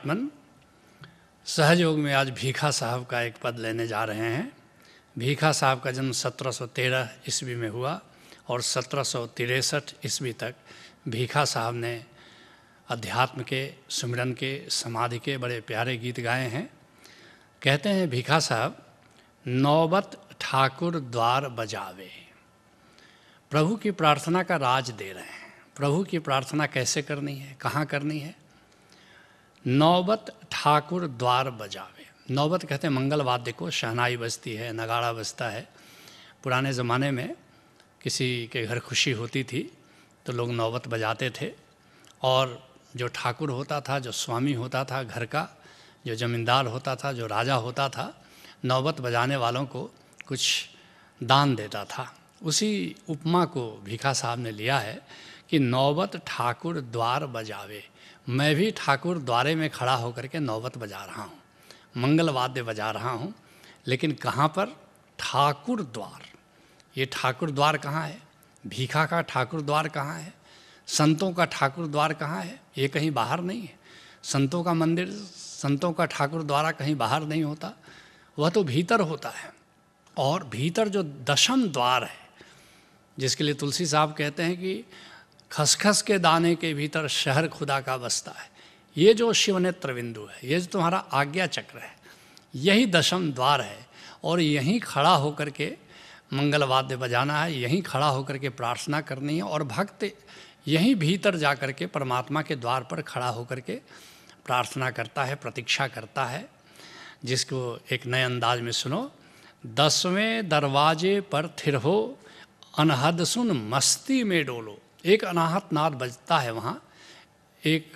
आत्मन सहयोग में आज भीखा साहब का एक पद लेने जा रहे हैं भीखा साहब का जन्म 1713 ईस्वी में हुआ और सत्रह सौ ईस्वी तक भीखा साहब ने अध्यात्म के सुमिरन के समाधि के बड़े प्यारे गीत गाए हैं कहते हैं भीखा साहब नौबत ठाकुर द्वार बजावे प्रभु की प्रार्थना का राज दे रहे हैं प्रभु की प्रार्थना कैसे करनी है कहाँ करनी है नौबत ठाकुर द्वार बजावे नौबत कहते हैं मंगल वाद्य को शहनाई बजती है नगाड़ा बजता है पुराने ज़माने में किसी के घर खुशी होती थी तो लोग नौबत बजाते थे और जो ठाकुर होता था जो स्वामी होता था घर का जो ज़मींदार होता था जो राजा होता था नौबत बजाने वालों को कुछ दान देता था उसी उपमा को भीखा साहब ने लिया है कि नौबत ठाकुर द्वार बजावे मैं भी ठाकुर द्वारे में खड़ा होकर के नौबत बजा रहा हूँ मंगलवाद्य बजा रहा हूँ लेकिन कहाँ पर ठाकुर द्वार ये ठाकुर द्वार कहाँ है भीखा का ठाकुर द्वार कहाँ है संतों का ठाकुर द्वार कहाँ है ये कहीं बाहर नहीं है संतों का मंदिर संतों का ठाकुर द्वारा कहीं बाहर नहीं होता वह तो भीतर होता है और भीतर जो दशम द्वार है जिसके लिए तुलसी साहब कहते हैं कि खसखस के दाने के भीतर शहर खुदा का बसता है ये जो शिव नेत्र बिंदु है ये जो तुम्हारा आज्ञा चक्र है यही दशम द्वार है और यहीं खड़ा होकर के मंगलवाद्य बजाना है यहीं खड़ा होकर के प्रार्थना करनी है और भक्त यहीं भीतर जा कर के परमात्मा के द्वार पर खड़ा होकर के प्रार्थना करता है प्रतीक्षा करता है जिसको एक नए अंदाज में सुनो दसवें दरवाजे पर थिर हो अनहद सुन मस्ती में डोलो एक अनाहत नाद बजता है वहाँ एक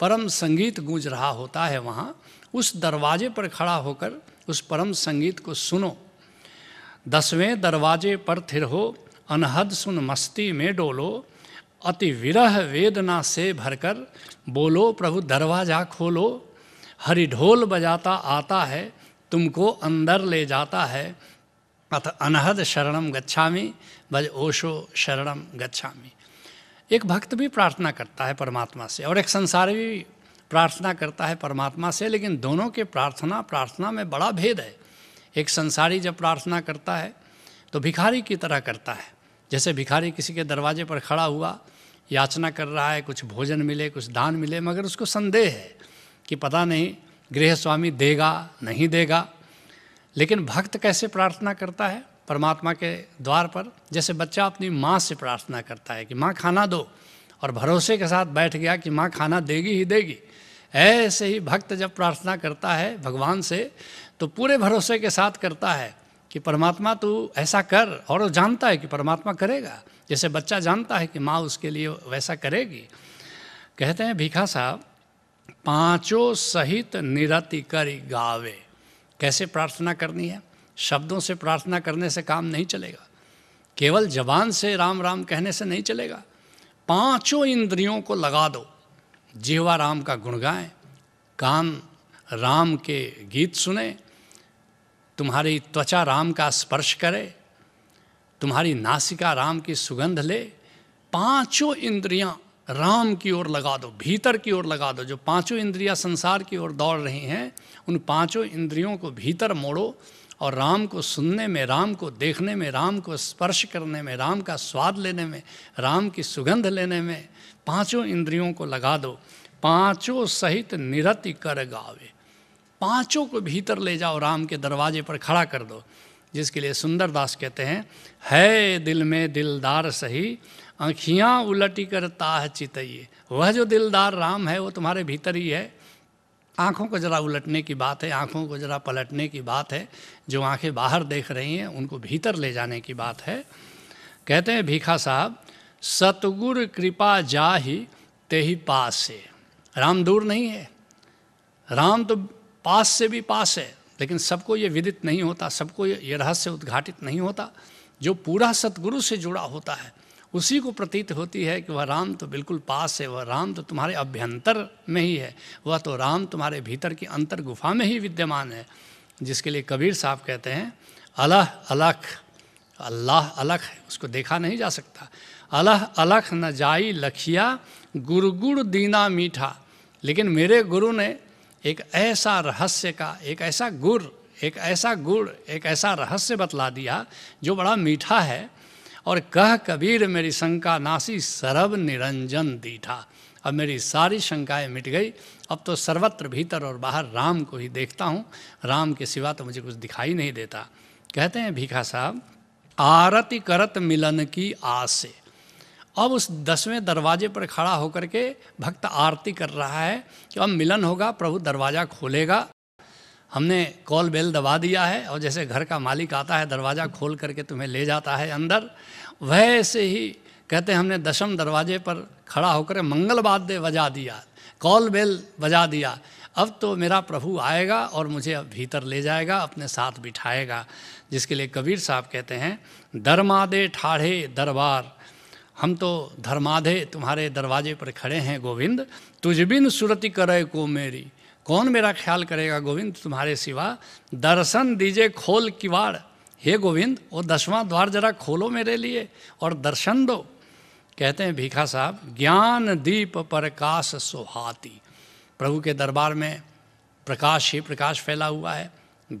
परम संगीत गूंज रहा होता है वहाँ उस दरवाजे पर खड़ा होकर उस परम संगीत को सुनो दसवें दरवाजे पर थिर हो अनहद सुन मस्ती में डोलो अति विरह वेदना से भरकर बोलो प्रभु दरवाजा खोलो हरि ढोल बजाता आता है तुमको अंदर ले जाता है अथ अनहद शरणम गच्छामि भज ओशो शरणम गच्छामि एक भक्त भी प्रार्थना करता है परमात्मा से और एक संसारी भी प्रार्थना करता है परमात्मा से लेकिन दोनों के प्रार्थना प्रार्थना में बड़ा भेद है एक संसारी जब प्रार्थना करता है तो भिखारी की तरह करता है जैसे भिखारी किसी के दरवाजे पर खड़ा हुआ याचना कर रहा है कुछ भोजन मिले कुछ दान मिले मगर उसको संदेह है कि पता नहीं गृह स्वामी देगा नहीं देगा लेकिन भक्त कैसे प्रार्थना करता है परमात्मा के द्वार पर जैसे बच्चा अपनी माँ से प्रार्थना करता है कि माँ खाना दो और भरोसे के साथ बैठ गया कि माँ खाना देगी ही देगी ऐसे ही भक्त जब प्रार्थना करता है भगवान से तो पूरे भरोसे के साथ करता है कि परमात्मा तू ऐसा कर और वो जानता है कि परमात्मा करेगा जैसे बच्चा जानता है कि माँ उसके लिए वैसा करेगी कहते हैं भीखा साहब पांचों सहित निरति करी गावे कैसे प्रार्थना करनी है शब्दों से प्रार्थना करने से काम नहीं चलेगा केवल जबान से राम राम कहने से नहीं चलेगा पांचों इंद्रियों को लगा दो जीवा राम का गुण कान राम के गीत सुने तुम्हारी त्वचा राम का स्पर्श करे तुम्हारी नासिका राम की सुगंध ले पांचों इंद्रियां राम की ओर लगा दो भीतर की ओर लगा दो जो पांचों इंद्रियां संसार की ओर दौड़ रही हैं उन पांचों इंद्रियों को भीतर मोड़ो और राम को सुनने में राम को देखने में राम को स्पर्श करने में राम का स्वाद लेने में राम की सुगंध लेने में पांचों इंद्रियों को लगा दो पांचों सहित निरति कर गावे पांचों को भीतर ले जाओ राम के दरवाजे पर खड़ा कर दो जिसके लिए सुंदरदास कहते हैं है दिल में दिलदार सही आँखियाँ उलटी कर ताह चितइए वह जो दिलदार राम है वो तुम्हारे भीतर ही है आँखों को ज़रा उलटने की बात है आँखों को ज़रा पलटने की बात है जो आँखें बाहर देख रही हैं उनको भीतर ले जाने की बात है कहते हैं भीखा साहब सतगुर कृपा जा ही ते ही पास से राम दूर नहीं है राम तो पास से भी पास है लेकिन सबको ये विदित नहीं होता सबको ये रहस्य उद्घाटित नहीं होता जो पूरा सतगुरु से जुड़ा होता है उसी को प्रतीत होती है कि वह राम तो बिल्कुल पास है वह राम तो तुम्हारे अभ्यंतर में ही है वह तो राम तुम्हारे भीतर की अंतर गुफा में ही विद्यमान है जिसके लिए कबीर साहब कहते हैं अलह अलख अल्लाह अलख है उसको देखा नहीं जा सकता अलह अलख न जाई लखिया गुरु गुड़ दीना मीठा लेकिन मेरे गुरु ने एक ऐसा रहस्य का एक ऐसा गुर एक ऐसा गुड़ एक ऐसा रहस्य बतला दिया जो बड़ा मीठा है और कह कबीर मेरी शंका नासी सर्व निरंजन दीठा अब मेरी सारी शंकाएं मिट गई अब तो सर्वत्र भीतर और बाहर राम को ही देखता हूँ राम के सिवा तो मुझे कुछ दिखाई नहीं देता कहते हैं भीखा साहब आरती करत मिलन की आस अब उस दसवें दरवाजे पर खड़ा होकर के भक्त आरती कर रहा है कि अब मिलन होगा प्रभु दरवाज़ा खोलेगा हमने कॉल बेल दबा दिया है और जैसे घर का मालिक आता है दरवाज़ा खोल करके तुम्हें ले जाता है अंदर वैसे ही कहते हैं हमने दशम दरवाजे पर खड़ा होकर मंगलवाद दे बजा दिया कॉल बेल बजा दिया अब तो मेरा प्रभु आएगा और मुझे अब भीतर ले जाएगा अपने साथ बिठाएगा जिसके लिए कबीर साहब कहते हैं धर्मादे ठाढ़े दरबार हम तो धर्माधे तुम्हारे दरवाजे पर खड़े हैं गोविंद तुझ बिन सुरति करे को मेरी कौन मेरा ख्याल करेगा गोविंद तुम्हारे सिवा दर्शन दीजिए खोल किवाड़ हे गोविंद वो दसवां द्वार जरा खोलो मेरे लिए और दर्शन दो कहते हैं भीखा साहब ज्ञान दीप प्रकाश सुहाती प्रभु के दरबार में प्रकाश ही प्रकाश फैला हुआ है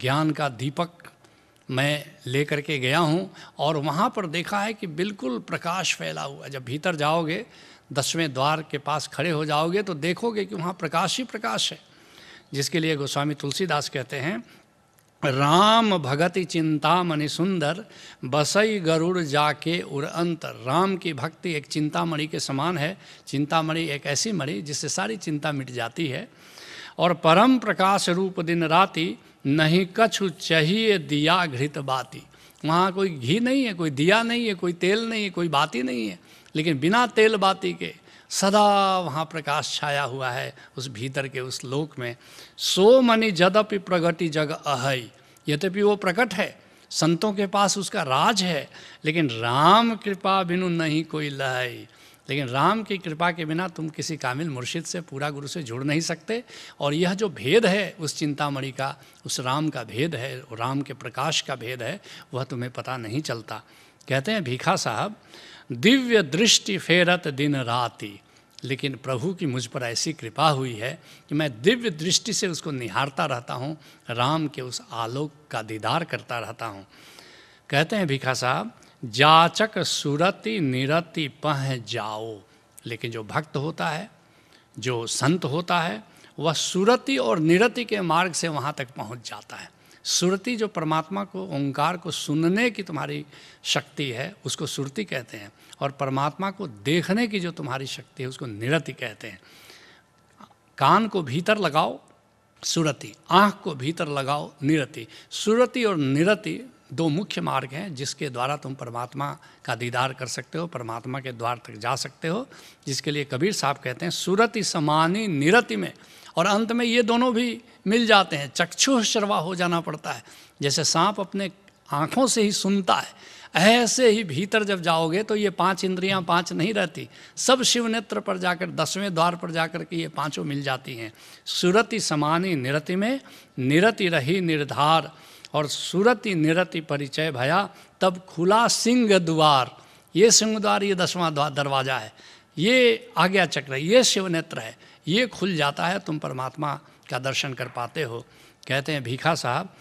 ज्ञान का दीपक मैं लेकर के गया हूँ और वहाँ पर देखा है कि बिल्कुल प्रकाश फैला हुआ जब भीतर जाओगे दसवें द्वार के पास खड़े हो जाओगे तो देखोगे कि वहाँ प्रकाश ही प्रकाश है जिसके लिए गोस्वामी तुलसीदास कहते हैं राम भगति चिंतामणि सुंदर बसई गरुड़ जाके उर अंतर राम की भक्ति एक चिंतामणि के समान है चिंतामणि एक ऐसी मणि जिससे सारी चिंता मिट जाती है और परम प्रकाश रूप दिन राति नहीं कछु चाहिए दिया घृत बाती वहाँ कोई घी नहीं है कोई दिया नहीं है कोई तेल नहीं है कोई बाती नहीं है लेकिन बिना तेल बाती के सदा वहाँ प्रकाश छाया हुआ है उस भीतर के उस लोक में सो मनी जदपि प्रगति जग अहय यद्यपि वो प्रकट है संतों के पास उसका राज है लेकिन राम कृपा बिनु नहीं कोई लय लेकिन राम की कृपा के बिना तुम किसी कामिल मुर्शिद से पूरा गुरु से जुड़ नहीं सकते और यह जो भेद है उस चिंतामणि का उस राम का भेद है राम के प्रकाश का भेद है वह तुम्हें पता नहीं चलता कहते हैं भीखा साहब दिव्य दृष्टि फेरत दिन राति लेकिन प्रभु की मुझ पर ऐसी कृपा हुई है कि मैं दिव्य दृष्टि से उसको निहारता रहता हूँ राम के उस आलोक का दीदार करता रहता हूँ कहते हैं भिखा साहब जाचक सुरति निरति पह जाओ लेकिन जो भक्त होता है जो संत होता है वह सुरति और निरति के मार्ग से वहाँ तक पहुँच जाता है सुरति जो परमात्मा को ओंकार को सुनने की तुम्हारी शक्ति है उसको सुरती कहते हैं और परमात्मा को देखने की जो तुम्हारी शक्ति है उसको निरति कहते हैं कान को भीतर लगाओ सुरति आँख को भीतर लगाओ निरति सुरति और निरति दो मुख्य मार्ग हैं जिसके द्वारा तुम परमात्मा का दीदार कर सकते हो परमात्मा के द्वार तक जा सकते हो जिसके लिए कबीर साहब कहते हैं सुरति समानी निरति में और अंत में ये दोनों भी मिल जाते हैं चक्षु शर्वा हो जाना पड़ता है जैसे सांप अपने आँखों से ही सुनता है ऐसे ही भीतर जब जाओगे तो ये पांच इंद्रियां पांच नहीं रहती सब शिव नेत्र पर जाकर दसवें द्वार पर जाकर के ये पांचों मिल जाती हैं सुरति समानी निरति में निरति रही निर्धार और सुरति निरति परिचय भया तब खुला सिंह द्वार ये सिंह द्वार ये दसवां द्वार दरवाज़ा है ये आज्ञा चक्र ये शिव नेत्र है ये खुल जाता है तुम परमात्मा का दर्शन कर पाते हो कहते हैं भीखा साहब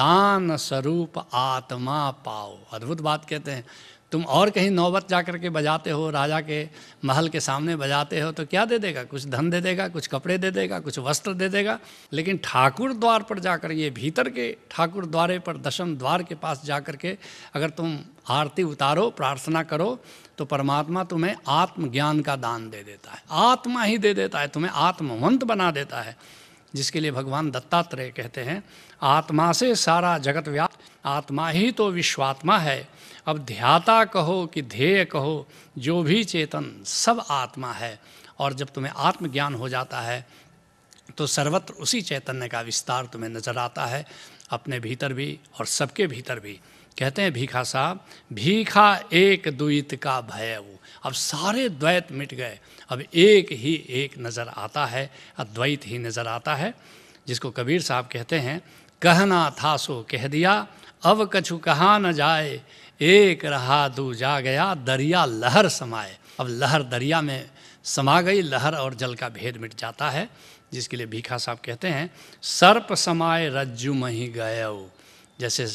दान स्वरूप आत्मा पाओ अद्भुत बात कहते हैं तुम और कहीं नौबत जा कर के बजाते हो राजा के महल के सामने बजाते हो तो क्या दे देगा कुछ धन दे देगा कुछ कपड़े दे देगा कुछ वस्त्र दे देगा लेकिन ठाकुर द्वार पर जाकर ये भीतर के ठाकुर द्वारे पर दशम द्वार के पास जा कर के अगर तुम आरती उतारो प्रार्थना करो तो परमात्मा तुम्हें आत्मज्ञान का दान दे देता है आत्मा ही दे देता है तुम्हें आत्मवंत बना देता है जिसके लिए भगवान दत्तात्रेय कहते हैं आत्मा से सारा जगत व्याप्त आत्मा ही तो विश्वात्मा है अब ध्याता कहो कि ध्येय कहो जो भी चेतन सब आत्मा है और जब तुम्हें आत्मज्ञान हो जाता है तो सर्वत्र उसी चैतन्य का विस्तार तुम्हें नजर आता है अपने भीतर भी और सबके भीतर भी कहते हैं भीखा साहब भीखा एक द्वित का भय वो अब सारे द्वैत मिट गए अब एक ही एक नज़र आता है अद्वैत ही नज़र आता है जिसको कबीर साहब कहते हैं कहना था सो कह दिया अब कछु कहा न जाए एक रहा दू जा गया दरिया लहर समाए अब लहर दरिया में समा गई लहर और जल का भेद मिट जाता है जिसके लिए भीखा साहब कहते हैं सर्प समाए रज्जु मही गय जैसे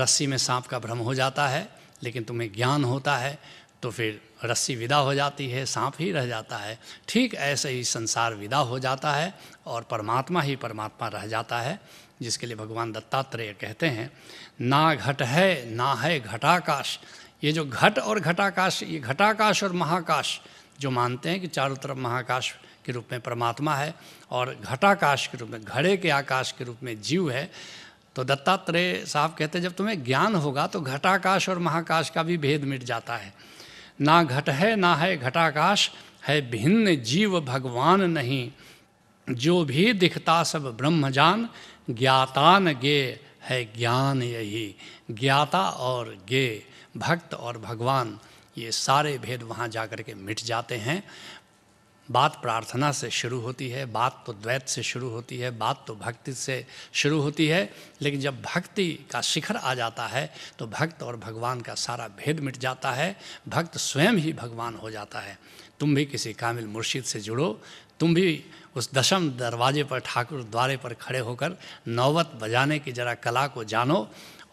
रस्सी में सांप का भ्रम हो जाता है लेकिन तुम्हें ज्ञान होता है तो फिर रस्सी विदा हो जाती है सांप ही रह जाता है ठीक ऐसे ही संसार विदा हो जाता है और परमात्मा ही परमात्मा रह जाता है जिसके लिए भगवान दत्तात्रेय कहते हैं ना घट है ना है घटाकाश ये जो घट और घटाकाश ये घटाकाश और महाकाश जो मानते हैं कि चारों तरफ महाकाश के रूप में परमात्मा है और घटाकाश के रूप में घड़े के आकाश के रूप में जीव है तो दत्तात्रेय साहब कहते हैं जब तुम्हें ज्ञान होगा तो घटाकाश और महाकाश का भी भेद मिट जाता है ना घट है ना है घटाकाश है भिन्न जीव भगवान नहीं जो भी दिखता सब ब्रह्मजान ज्ञातान गे है ज्ञान यही ज्ञाता और गे भक्त और भगवान ये सारे भेद वहाँ जा कर के मिट जाते हैं बात प्रार्थना से शुरू होती है बात तो द्वैत से शुरू होती है बात तो भक्ति से शुरू होती है लेकिन जब भक्ति का शिखर आ जाता है तो भक्त और भगवान का सारा भेद मिट जाता है भक्त स्वयं ही भगवान हो जाता है तुम भी किसी कामिल मुर्शिद से जुड़ो तुम भी उस दशम दरवाजे पर ठाकुर द्वारे पर खड़े होकर नौबत बजाने की जरा कला को जानो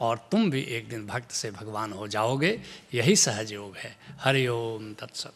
और तुम भी एक दिन भक्त से भगवान हो जाओगे यही सहज योग है हरिओम तत्सत